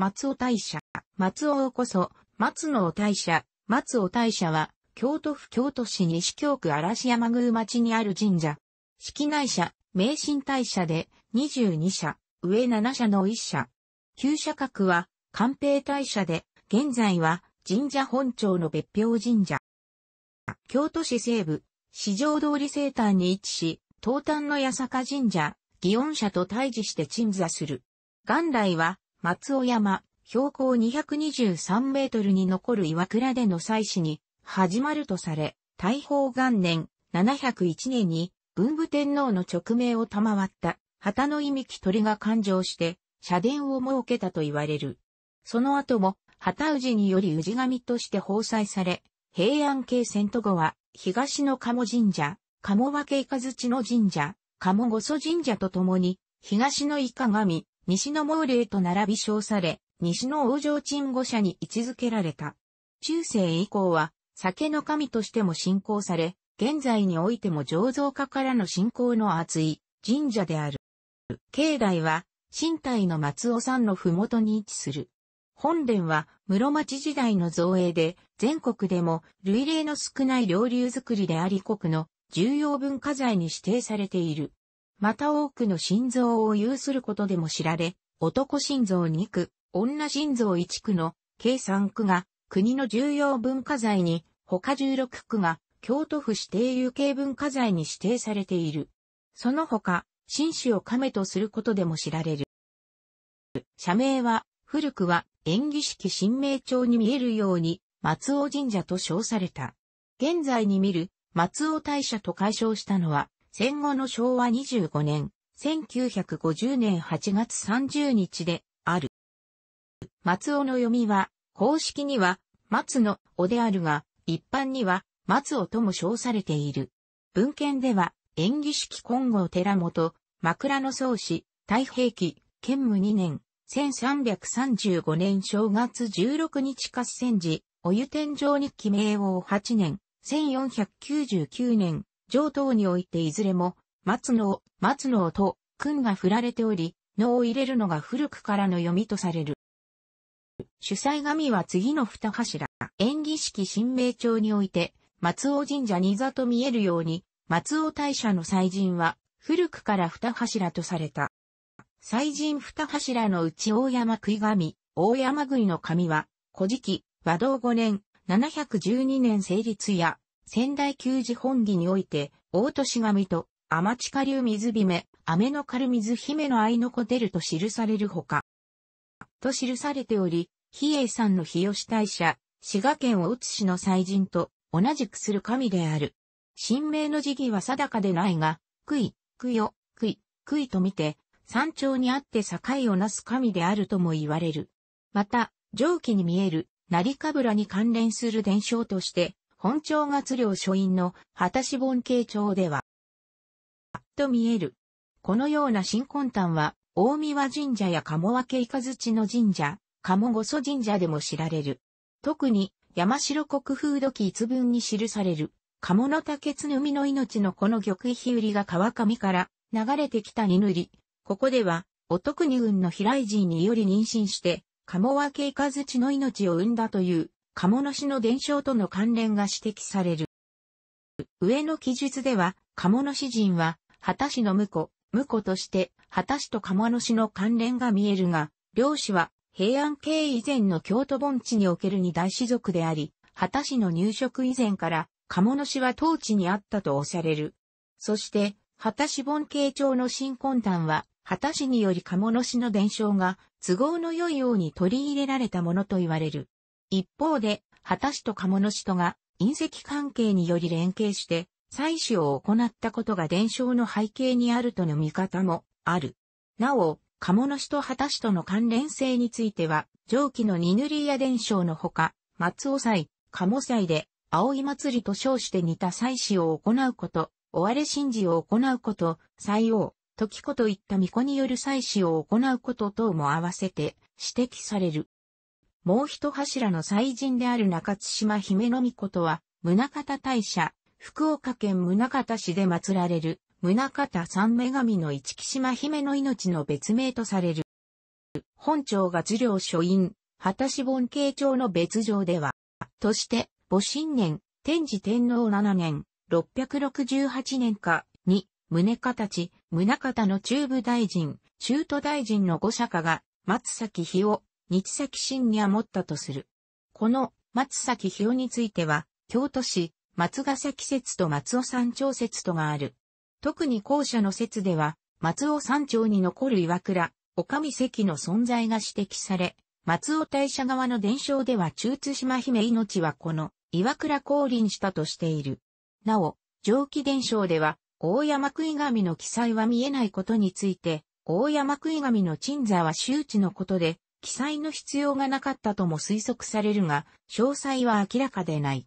松尾大社、松尾こそ、松野大社、松尾大社は、京都府京都市西京区嵐山宮町にある神社。式内社、明神大社で、22社、上7社の1社。旧社格は、官兵大社で、現在は、神社本庁の別表神社。京都市西部、市場通り西端に位置し、東端の八坂神社、祇園社と対峙して鎮座する。元来は、松尾山、標高223メートルに残る岩倉での祭祀に始まるとされ、大宝元年701年に文武天皇の勅命を賜った旗の意味木鳥が誕生して社殿を設けたと言われる。その後も旗氏により氏神として奉祭され、平安系遷都後は東の鴨神社、鴨カズ雷の神社、鴨御祖神社と共に東の伊カ神、西の毛霊と並び称され、西の王城鎮護者に位置づけられた。中世以降は、酒の神としても信仰され、現在においても醸造家からの信仰の厚い神社である。境内は、身体の松尾山のふもとに位置する。本殿は室町時代の造営で、全国でも類例の少ない領流作りであり国の重要文化財に指定されている。また多くの心臓を有することでも知られ、男心臓2区、女心臓1区の計3区が国の重要文化財に、他16区が京都府指定有形文化財に指定されている。その他、新種を亀とすることでも知られる。社名は、古くは縁起式神明帳に見えるように、松尾神社と称された。現在に見る、松尾大社と解消したのは、戦後の昭和25年、1950年8月30日である。松尾の読みは、公式には、松の尾であるが、一般には、松尾とも称されている。文献では、演技式今後寺本、枕草子、太平記、兼務2年、1335年正月16日合戦時、お湯天井日記名王8年、1499年、上等においていずれも、松の、松の音、訓が振られており、能を入れるのが古くからの読みとされる。主催神は次の二柱、演技式神明帳において、松尾神社に座と見えるように、松尾大社の祭神は、古くから二柱とされた。祭神二柱のうち大山食い神、大山食いの神は、古事記、和道五年、712年成立や、仙台球児本義において、大年神と、天地下流水姫、雨の軽水姫の愛の子出ると記されるほか、と記されており、比叡山の日吉大社、滋賀県大津市の祭神と同じくする神である。神明の時期は定かでないが、よ、杭い、杭、いと見て、山頂にあって境をなす神であるとも言われる。また、上記に見える、成かぶらに関連する伝承として、本庁月領書院の果し本慶町では、と見える。このような新魂端は、大宮神社や鴨分イカ土の神社、鴨御祖神社でも知られる。特に、山城国風土記一文に記される、鴨の竹津みの命のこの玉日売りが川上から流れてきたに塗り、ここでは、お徳に運の平井寺により妊娠して、鴨分イカ土の命を生んだという、鴨の市の伝承との関連が指摘される。上の記述では、鴨の市人は、畑市の婿、婿として、畑市と鴨の市の関連が見えるが、両氏は、平安系以前の京都盆地における二大氏族であり、畑市の入植以前から、鴨の市は当地にあったとされる。そして、畑市盆慶長の新魂胆は、畑市により鴨の市の伝承が都合の良いように取り入れられたものと言われる。一方で、畑氏と鴨氏とが隕石関係により連携して、採取を行ったことが伝承の背景にあるとの見方もある。なお、鴨氏と畑氏との関連性については、上記のニヌリーヤ伝承のほか、松尾祭、鴨祭で、葵祭りと称して似た祭祀を行うこと、追われ神事を行うこと、祭王、時子といった巫女による祭祀を行うこと等も合わせて指摘される。もう一柱の祭神である中津島姫の御とは、宗方大社、福岡県宗方市で祀られる、宗方三女神の一木島姫の命の別名とされる。本庁が図領書院、畑志本慶町の別状では、として、戊辰年、天智天皇7年、668年か、に、宗形、宗形の中部大臣、中都大臣の五釈が、松崎日を、日崎神には持ったとする。この松崎清については、京都市、松ヶ崎説と松尾山頂説とがある。特に後者の説では、松尾山頂に残る岩倉、岡見関の存在が指摘され、松尾大社側の伝承では中津島姫命はこの岩倉降臨したとしている。なお、上記伝承では、大山食い神の記載は見えないことについて、大山食い神の鎮座は周知のことで、記載の必要がなかったとも推測されるが、詳細は明らかでない。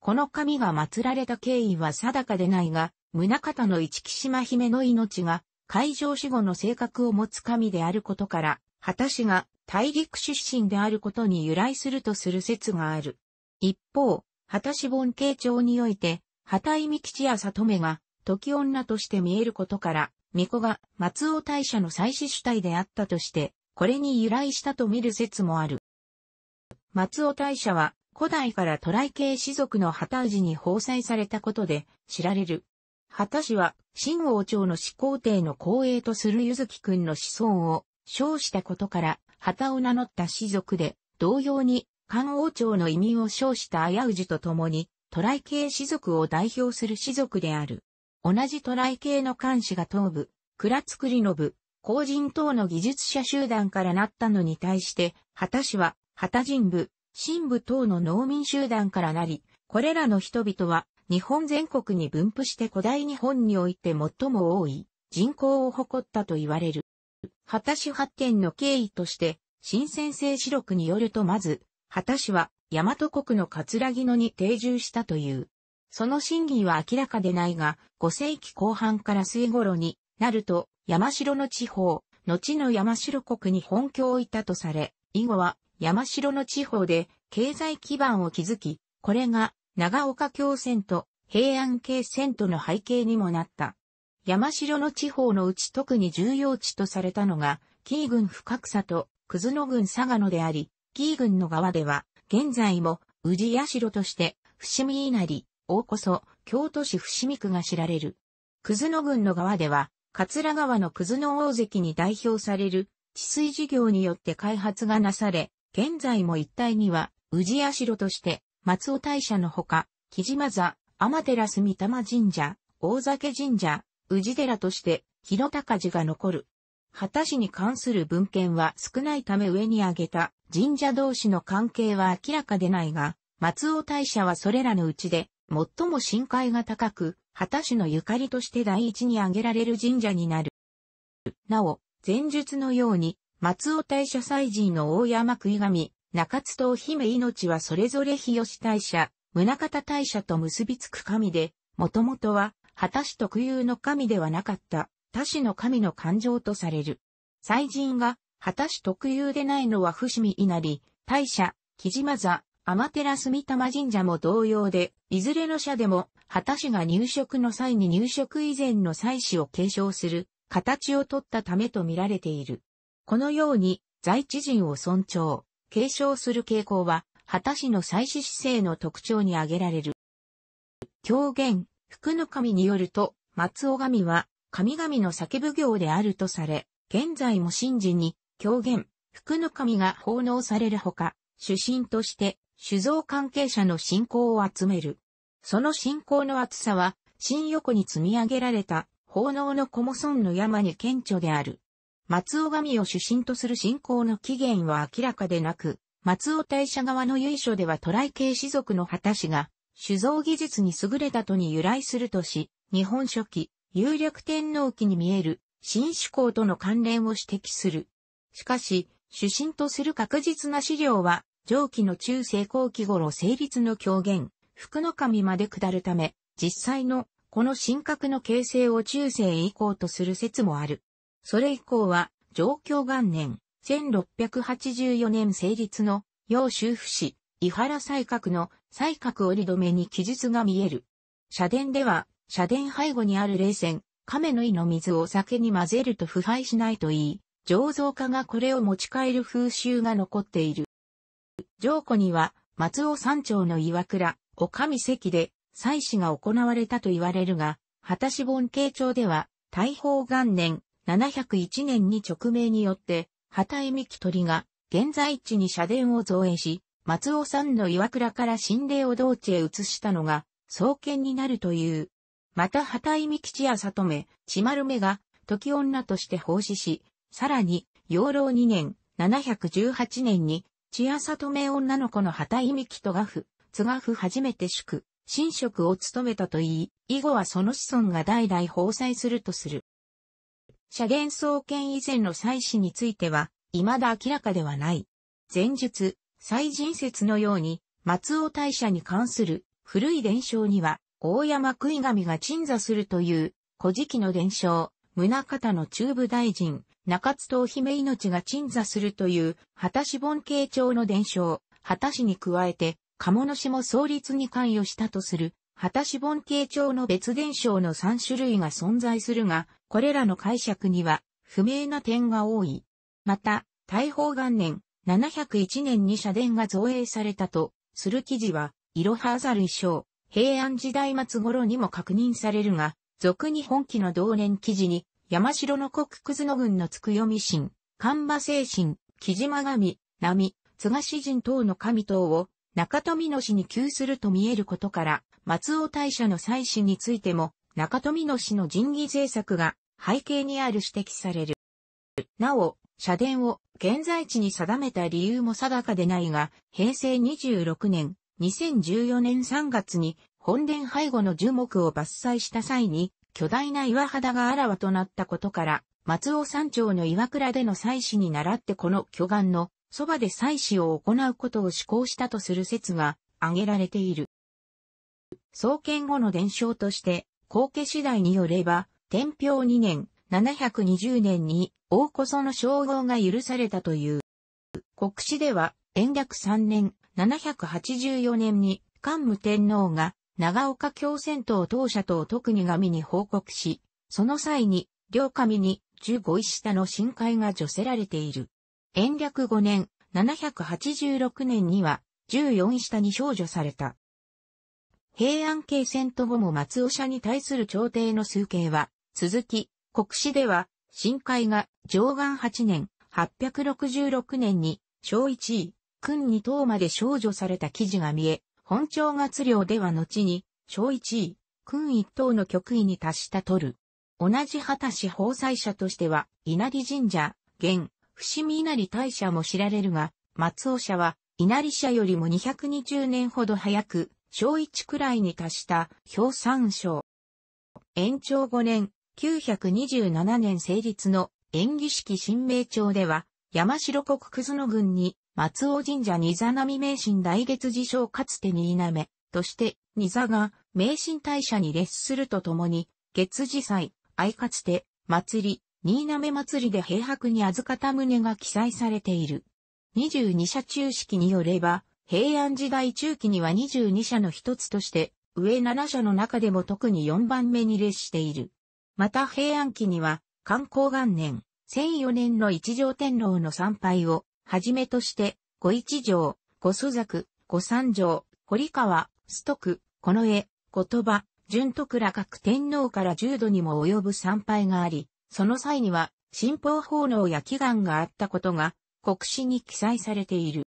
この神が祀られた経緯は定かでないが、宗方の一木島姫の命が、海上死後の性格を持つ神であることから、畑氏が大陸出身であることに由来するとする説がある。一方、畑氏本慶町において、畑井美吉や里目が、時女として見えることから、巫女が松尾大社の祭祀主体であったとして、これに由来したと見る説もある。松尾大社は古代から渡来系士族の旗氏に放載されたことで知られる。旗氏は新王朝の始皇帝の後衛とするゆずきくんの子孫を称したことから旗を名乗った士族で同様に漢王朝の移民を称した綾氏と共に渡来系士族を代表する士族である。同じ渡来系の漢氏が東部、倉りの信、工人等の技術者集団からなったのに対して、秦氏は、旗人部、新部等の農民集団からなり、これらの人々は、日本全国に分布して古代日本において最も多い人口を誇ったと言われる。秦氏発見の経緯として、新鮮性史録によるとまず、秦氏は大和国の葛城野に定住したという。その真偽は明らかでないが、5世紀後半から末頃になると、山城の地方、後の山城国に本拠を置いたとされ、以後は山城の地方で経済基盤を築き、これが長岡京線と平安京線との背景にもなった。山城の地方のうち特に重要地とされたのが、紀伊郡深草と葛野郡佐賀野であり、紀伊郡の側では、現在も宇治社として、伏見稲荷、大こそ、京都市伏見区が知られる。葛野郡の側では、桂川の葛の大関に代表される治水事業によって開発がなされ、現在も一帯には、宇屋社として、松尾大社のほか、木島座、天照住玉神社、大酒神社、宇治寺として、広高寺が残る。畑市に関する文献は少ないため上に挙げた神社同士の関係は明らかでないが、松尾大社はそれらのうちで最も深海が高く、旗市のゆかりとして第一に挙げられる神社になる。なお、前述のように、松尾大社祭神の大山食い神、中津と姫命はそれぞれ日吉大社、宗方大社と結びつく神で、もともとは、旗市特有の神ではなかった、他氏の神の感情とされる。祭神が、旗市特有でないのは伏見稲荷、大社、木島座、天照三玉神社も同様で、いずれの社でも、旗氏が入植の際に入植以前の祭祀を継承する形を取ったためと見られている。このように、在地人を尊重、継承する傾向は、旗氏の祭祀姿勢の特徴に挙げられる。狂言、福の神によると、松尾神は、神々の叫ぶ行であるとされ、現在も神事に、狂言、福の神が奉納されるほか、主神として、酒造関係者の信仰を集める。その信仰の厚さは、新横に積み上げられた、奉納のコモ村の山に顕著である。松尾神を主神とする信仰の起源は明らかでなく、松尾大社側の由緒では渡来系士族の旗氏が、酒造技術に優れたとに由来するとし、日本書紀、有力天皇記に見える、新酒公との関連を指摘する。しかし、主神とする確実な資料は上記の中世後期頃成立の狂言、福の神まで下るため、実際のこの神格の形成を中世以降とする説もある。それ以降は、上京元年、1684年成立の、要修府氏、伊原西閣の西閣折止めに記述が見える。社殿では、社殿背後にある冷泉、亀の井の水を酒に混ぜると腐敗しないといい、醸造家がこれを持ち帰る風習が残っている。上古には、松尾山頂の岩倉、お見関で、祭祀が行われたと言われるが、果たし本慶町では、大宝元年、701年に直命によって、畑井美希鳥が、現在地に社殿を造営し、松尾山の岩倉から神霊を道地へ移したのが、創建になるという。また、畑井美吉や里目、千丸目が、時女として奉仕し、さらに、養老2年、718年に、やさとめ女の子の畑井美希とがふ、津賀ふ初めて祝、神職を務めたと言い、以後はその子孫が代々放災するとする。社元創建以前の祭祀については、未だ明らかではない。前述、祭神説のように、松尾大社に関する古い伝承には、大山食い神が鎮座するという、古事記の伝承、宗方の中部大臣、中津と姫命が鎮座するという、畑志本慶町の伝承、畑志に加えて、鴨主も創立に関与したとする、畑志本慶町の別伝承の3種類が存在するが、これらの解釈には、不明な点が多い。また、大宝元年、701年に社殿が造営されたと、する記事は、いろはあざる衣装、平安時代末頃にも確認されるが、俗に本記の同年記事に、山城の国葛野郡のつくよみ神、神馬精神、木島神、波、津賀詩人等の神等を中富野氏に急すると見えることから、松尾大社の祭祀についても、中富野氏の人義政策が背景にある指摘される。なお、社殿を現在地に定めた理由も定かでないが、平成26年、2014年3月に本殿背後の樹木を伐採した際に、巨大な岩肌があらわとなったことから、松尾山頂の岩倉での祭祀に倣ってこの巨岩のそばで祭祀を行うことを施行したとする説が挙げられている。創建後の伝承として、後家次第によれば、天平2年、720年に大こその称号が許されたという。国史では、延暦3年、784年に桓武天皇が長岡京戦党当社党特に神に報告し、その際に、両神に15位下の深海が除せられている。延暦5年、786年には、14位下に少女された。平安京戦と後も松尾社に対する朝廷の数形は、続き、国史では、深海が上岸8年、866年に、小1位、君に等まで少女された記事が見え、本庁月領では後に、小一位、君一等の局位に達した取る。同じ果たし法祭者としては、稲荷神社、現、伏見稲荷大社も知られるが、松尾社は、稲荷社よりも220年ほど早く、小一くらいに達した表参賞。延長5年、927年成立の演技式新名町では、山城国ずの軍に松尾神社二座並み名神大月寺賞かつてにいなとして、二座が名神大社に列するとともに、月寺祭、相かつて、祭り、新滑祭りで平白に預かた旨が記載されている。二十二社中式によれば、平安時代中期には二十二社の一つとして、上七社の中でも特に四番目に列している。また平安期には、観光元年、千四年の一条天皇の参拝を、はじめとして、五一条、五祖作、五三条、堀川、須徳、この絵、言葉、順徳ら各天皇から重度にも及ぶ参拝があり、その際には、新法奉納や祈願があったことが、国史に記載されている。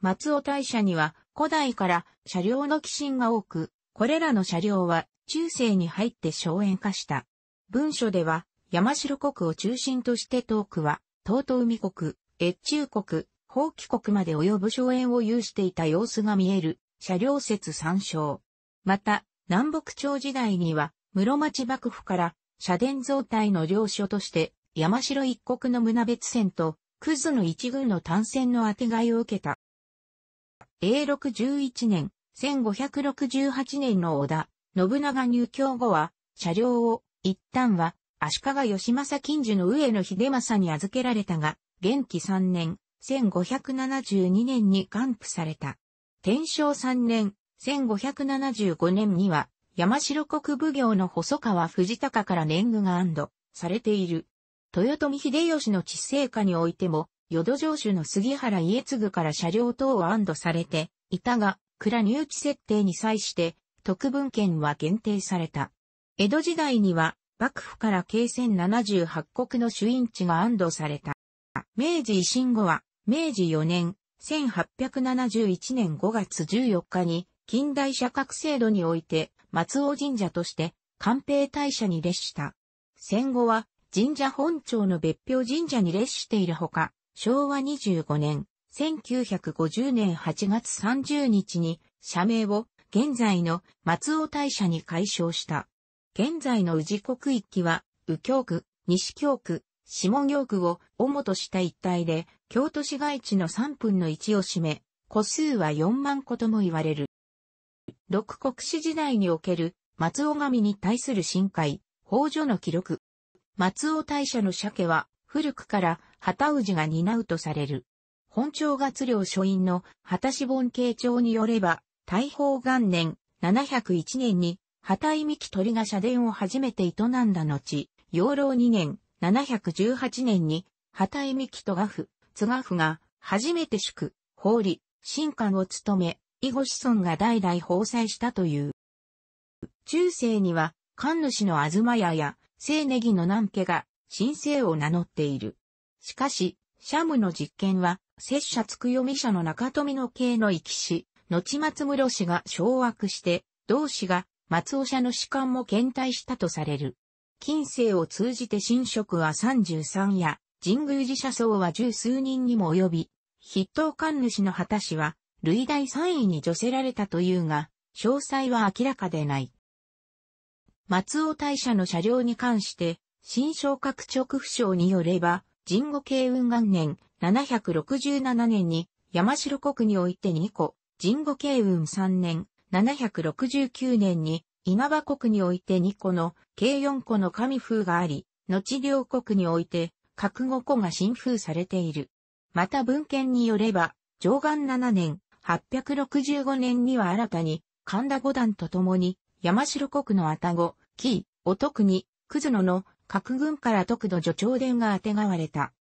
松尾大社には、古代から車両の寄進が多く、これらの車両は、中世に入って荘園化した。文書では、山城国を中心として東区は、東東海国、越中国、法棄国まで及ぶ荘園を有していた様子が見える、車両説参照。また、南北朝時代には、室町幕府から、社殿造体の領所として、山城一国の胸別線と、クズの一軍の単線の当てがいを受けた。永禄11年、1568年の織田、信長入京後は、車両を、一旦は、足利義政近所の上野秀政に預けられたが、元気3年、1572年に還付された。天正3年、1575年には、山城国奉行の細川藤高から年貢が安堵、されている。豊臣秀吉の治世下においても、淀城主の杉原家継から車両等を安堵されて、いたが、蔵入地設定に際して、特分権は限定された。江戸時代には、幕府から京戦78国の主因地が安堵された。明治維新後は、明治4年、1871年5月14日に、近代社格制度において、松尾神社として、官兵大社に列した。戦後は、神社本庁の別表神社に列しているほか、昭和25年、1950年8月30日に、社名を、現在の松尾大社に改称した。現在の宇治国域は、右京区、西京区、下行区を主とした一帯で、京都市街地の3分の1を占め、個数は4万個とも言われる。六国史時代における松尾神に対する深海、宝所の記録。松尾大社の鮭は古くから旗氏が担うとされる。本朝月領書院の旗志本慶長によれば、大宝元年701年に、旗井美鳥が社殿を初めて営んだ後、養老2年、718年に、畑井美希と賀府、津賀府が、初めて祝、法理、神官を務め、囲碁子孫が代々放祭したという。中世には、神主の東屋や、聖ネギの南家が、神聖を名乗っている。しかし、シャムの実験は、拙者つく読み者の中富の系の生き死、後松室氏が掌握して、同氏が松尾社の士官も検体したとされる。近世を通じて神職は33や、神宮寺社僧は十数人にも及び、筆頭官主の旗氏は、類大3位に除せられたというが、詳細は明らかでない。松尾大社の車両に関して、新昇格直府省によれば、神後慶雲元年767年に山城国において2個、神後慶雲3年769年に稲葉国において2個の、計4個の神風があり、後両国において、各5個が新風されている。また文献によれば、上岸7年、865年には新たに、神田五段と共に、山城国の愛宕、紀伊、お徳に、葛野の、各軍から徳土助長伝があてがわれた。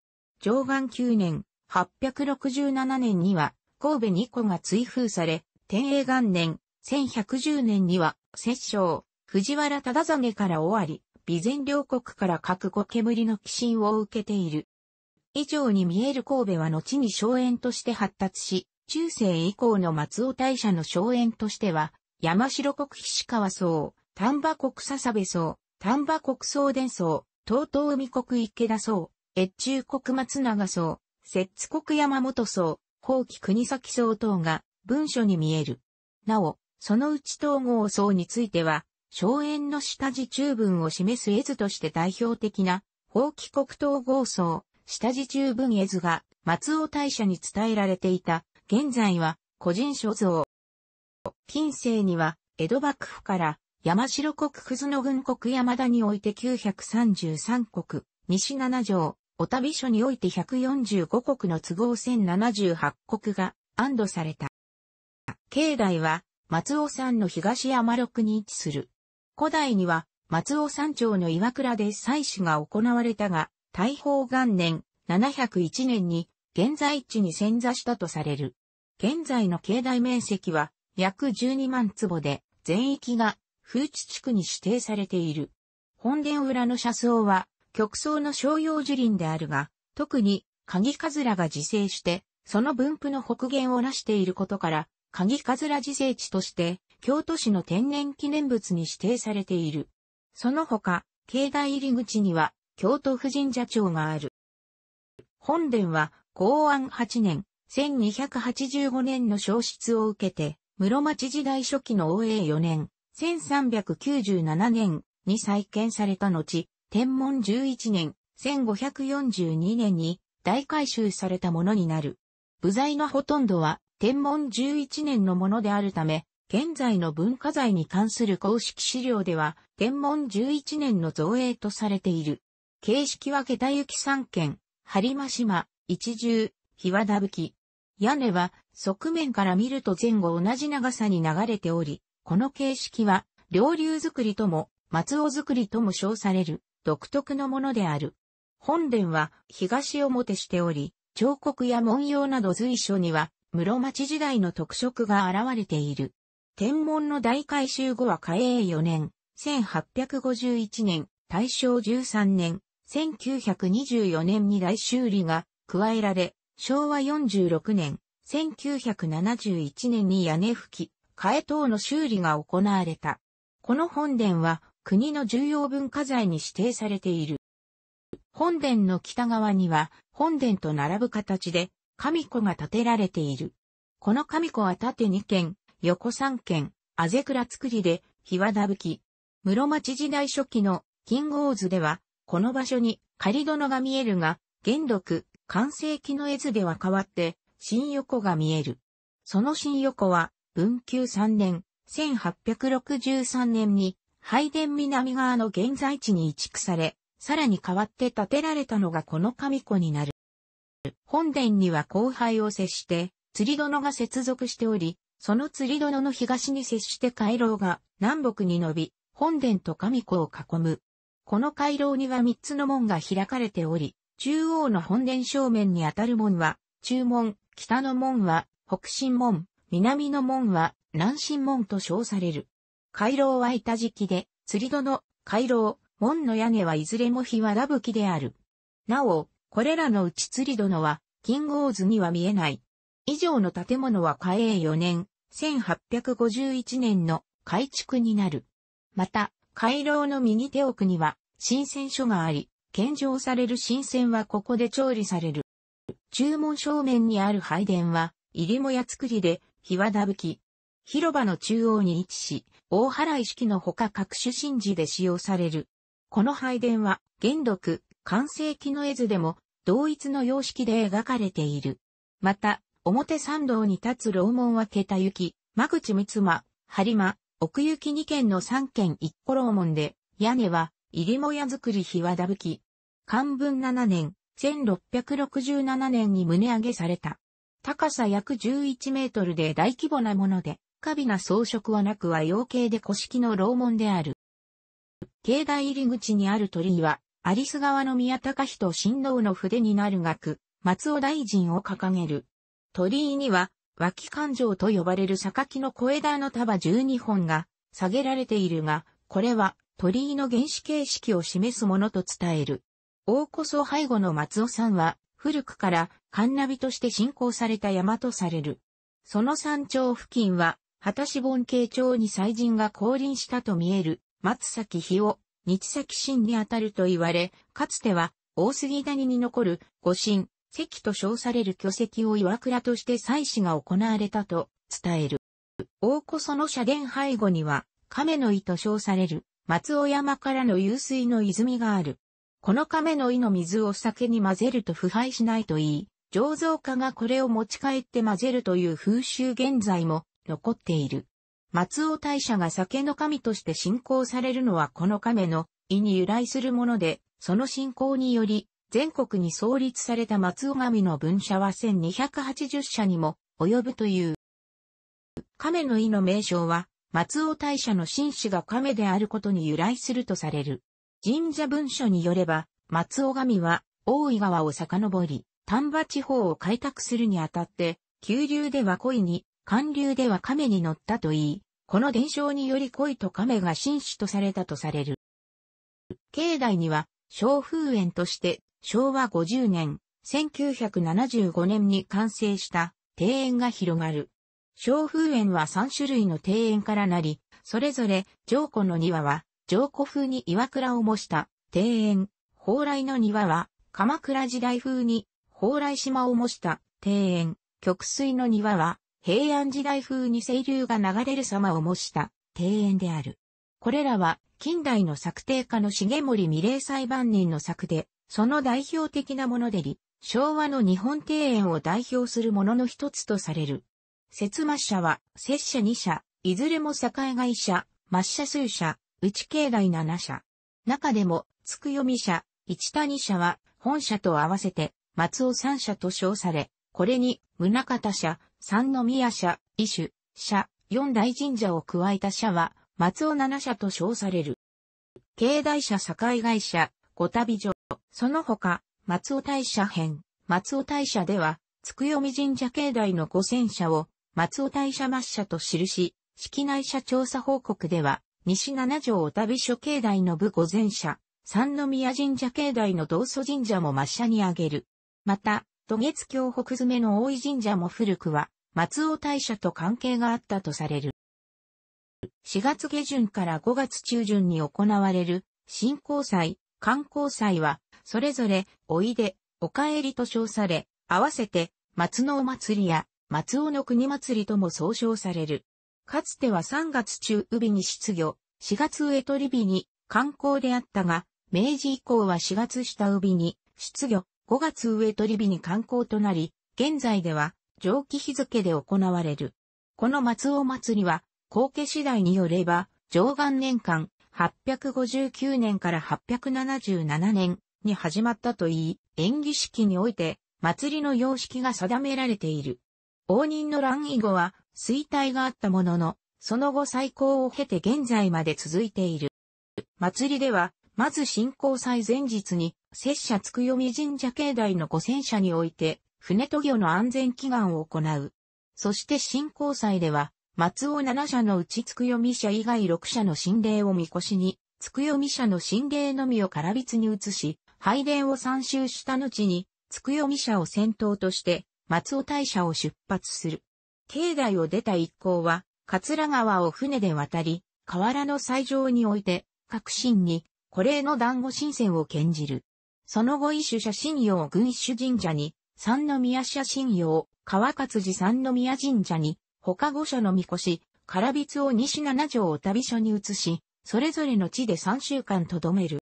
上岸9年、867年には、神戸2個が追封され、天栄元年、1110年には、摂政、藤原忠真からわり、備前両国から各国煙の寄進を受けている。以上に見える神戸は後に荘園として発達し、中世以降の松尾大社の荘園としては、山城国菱川荘、丹波国笹部荘、丹波国総伝荘、東東海国池田荘、越中国松永荘、摂津国山本荘、後期国崎荘等が文書に見える。なお、そのうち統合層については、荘園の下地中文を示す絵図として代表的な、法規国統合層、下地中文絵図が松尾大社に伝えられていた、現在は個人所蔵。近世には、江戸幕府から山城国ずの軍国山田において933国、西七条、お旅所において145国の都合1078国が安堵された。境内は松尾山の東山麓に位置する。古代には、松尾山頂の岩倉で祭祀が行われたが、大宝元年701年に現在地に潜座したとされる。現在の境内面積は約12万坪で、全域が風地地区に指定されている。本殿裏の車窓は、極層の商用樹林であるが、特に、鍵カズラが自生して、その分布の北限を成していることから、鍵かずら自生地として、京都市の天然記念物に指定されている。その他、境内入り口には、京都府神社長がある。本殿は、公安8年、1285年の消失を受けて、室町時代初期の応永4年、1397年に再建された後、天文11年、1542年に大改修されたものになる。部材のほとんどは天文11年のものであるため、現在の文化財に関する公式資料では、天文11年の造営とされている。形式は桁行き三軒、播磨島、一重、日和田吹。屋根は側面から見ると前後同じ長さに流れており、この形式は、両流作りとも、松尾作りとも称される、独特のものである。本殿は東表しており、彫刻や文様など随所には室町時代の特色が現れている。天文の大改修後は嘉永4年、1851年、大正13年、1924年に大修理が加えられ、昭和46年、1971年に屋根吹き、替え等の修理が行われた。この本殿は国の重要文化財に指定されている。本殿の北側には本殿と並ぶ形で神子が建てられている。この神子は縦2軒、横3軒、あぜくら作りで、日和田吹き。室町時代初期の金剛図では、この場所に仮殿が見えるが、元禄、完成期の絵図では変わって、新横が見える。その新横は、文久3年、1863年に、拝殿南側の現在地に移築され、さらに変わって建てられたのがこの神子になる。本殿には後輩を接して、釣り殿が接続しており、その釣り殿の東に接して回廊が南北に伸び、本殿と神子を囲む。この回廊には三つの門が開かれており、中央の本殿正面にあたる門は、中門、北の門は、北進門、南の門は、南進門と称される。回廊は板敷きで、釣り戸の、回廊、門の屋根はいずれも日和吹きである。なお、これらの内釣り殿は、金剛図には見えない。以上の建物は嘉永4年、1851年の改築になる。また、回廊の右手奥には、新鮮書があり、献上される新鮮はここで調理される。注文正面にある拝殿は、入りもや作りで、日和だぶき。広場の中央に位置し、大原式のほか各種神事で使用される。この拝殿は、元禄、完成期の絵図でも、同一の様式で描かれている。また、表参道に立つ楼門は桁行き、間口三つ間、張間、奥行き二軒の三軒一個楼門で、屋根は、入りもや作り日和だぶき。漢文7年、1667年に胸上げされた。高さ約11メートルで大規模なもので、華美な装飾はなくは洋形で古式の楼門である。境内入り口にある鳥居は、アリス川の宮高人親王の筆になる学、松尾大臣を掲げる。鳥居には、脇勘定と呼ばれる榊の小枝の束12本が下げられているが、これは鳥居の原始形式を示すものと伝える。大こそ背後の松尾さんは、古くから神ンナビとして信仰された山とされる。その山頂付近は、畑たし盆慶町に祭神が降臨したと見える、松崎日を日崎神にあたると言われ、かつては大杉谷に残る御神、石と称される巨石を岩倉として祭祀が行われたと伝える。大古その社殿背後には、亀の井と称される松尾山からの湧水の泉がある。この亀の井の水を酒に混ぜると腐敗しないといい、醸造家がこれを持ち帰って混ぜるという風習現在も残っている。松尾大社が酒の神として信仰されるのはこの亀の意に由来するもので、その信仰により、全国に創立された松尾神の分社は1280社にも及ぶという。亀の意の名称は、松尾大社の紳士が亀であることに由来するとされる。神社文書によれば、松尾神は、大井川を遡り、丹波地方を開拓するにあたって、急流では鯉に、寒流では亀に乗ったといい、この伝承により恋と亀が紳士とされたとされる。境内には、小風園として、昭和50年、1975年に完成した庭園が広がる。小風園は3種類の庭園からなり、それぞれ上古の庭は上古風に岩倉を模した庭園、蓬莱の庭は鎌倉時代風に蓬莱島を模した庭園、極水の庭は平安時代風に清流が流れる様を模した庭園である。これらは近代の作庭家の重森美霊裁判人の作で、その代表的なものでり、昭和の日本庭園を代表するものの一つとされる。節末社は、拙者二社、いずれも境外社、末社数社、内境内七社。中でも、つくよみ社、一谷社は、本社と合わせて、松尾三社と称され、これに、宗方社、三宮社、伊種、社、四大神社を加えた社は、松尾七社と称される。境内社境外社、五旅所、その他、松尾大社編、松尾大社では、つくよみ神社境内の五千社を、松尾大社抹社と記し、式内社調査報告では、西七条お旅所境内の部五千社、三宮神社境内の道祖神社も抹社に挙げる。また、渡月橋北詰の大井神社も古くは、松尾大社と関係があったとされる。4月下旬から5月中旬に行われる新興祭、観光祭は、それぞれ、おいで、お帰りと称され、合わせて、松尾祭りや、松尾の国祭りとも総称される。かつては3月中海に出魚、4月上取り日に観光であったが、明治以降は4月下海に出魚、5月上取り日に観光となり、現在では上記日付で行われる。この松尾祭りは、後継次第によれば、上岸年間、859年から877年に始まったといい、演技式において、祭りの様式が定められている。応仁の乱以後は、衰退があったものの、その後再高を経て現在まで続いている。祭りでは、まず新行祭前日に、拙者つくよみ神社境内の五戦社において、船渡魚の安全祈願を行う。そして新興祭では、松尾7社のうちつくよみ社以外6社の神霊を見越しに、つくよみ社の神霊のみをびつに移し、拝殿を参集した後に、つくよみ社を先頭として、松尾大社を出発する。境内を出た一行は、桂川を船で渡り、河原の最上において、各神に、古霊の団子神仙を献じる。その後、一種写真用軍種神社に、三宮社信用、川勝寺三宮神社に、他御所の御こし、唐つを西七条を旅所に移し、それぞれの地で三週間とどめる。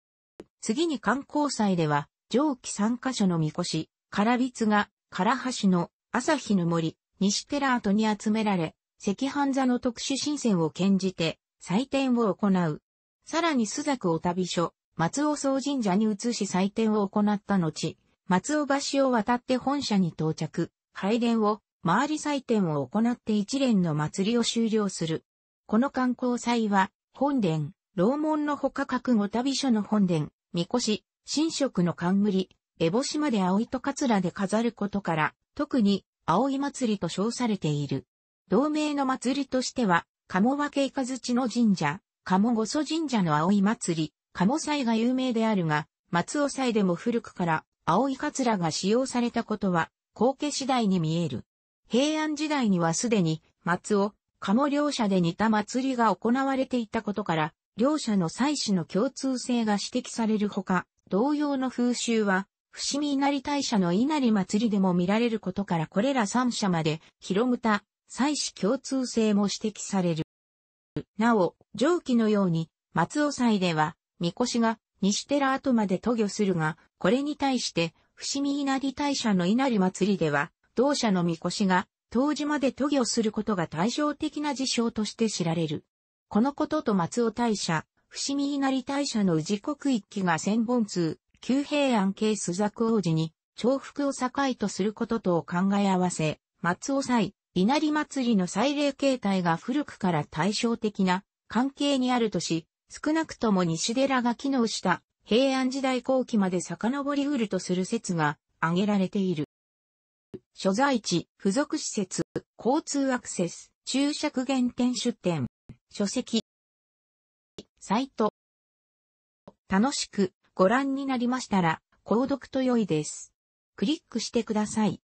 次に観光祭では、上記三箇所の御こし、唐つが、唐橋の、朝日の森、西寺跡に集められ、赤飯座の特殊神請を献じて、祭典を行う。さらに須作お旅所、松尾総神社に移し祭典を行った後、松尾橋を渡って本社に到着、拝殿を、周り祭典を行って一連の祭りを終了する。この観光祭は、本殿、楼門のほか各五旅所の本殿、神輿、神職の冠、烏帽子まで葵と桂で飾ることから、特に、葵祭りと称されている。同名の祭りとしては、鴨分け雷の神社、鴨御祖神社の葵祭り、鴨祭が有名であるが、松尾祭でも古くから青いカツラが使用されたことは、後継次第に見える。平安時代にはすでに、松尾、鴨両者で似た祭りが行われていたことから、両者の祭祀の共通性が指摘されるほか、同様の風習は、伏見稲荷大社の稲荷祭りでも見られることからこれら三社まで広むた祭祀共通性も指摘される。なお、上記のように、松尾祭では、神輿が西寺後まで渡御するが、これに対して、伏見稲荷大社の稲荷祭りでは、同社の神輿が、当時まで渡御することが対照的な事象として知られる。このことと松尾大社、伏見稲荷大社の宇治国一揆が千本通、旧平安系須作王子に、重複を境とすることとを考え合わせ、松尾祭、稲荷祭りの祭礼形態が古くから対照的な関係にあるとし、少なくとも西寺が機能した平安時代後期まで遡りうるとする説が挙げられている。所在地、付属施設、交通アクセス、注釈原点出店、書籍、サイト。楽しくご覧になりましたら、購読と良いです。クリックしてください。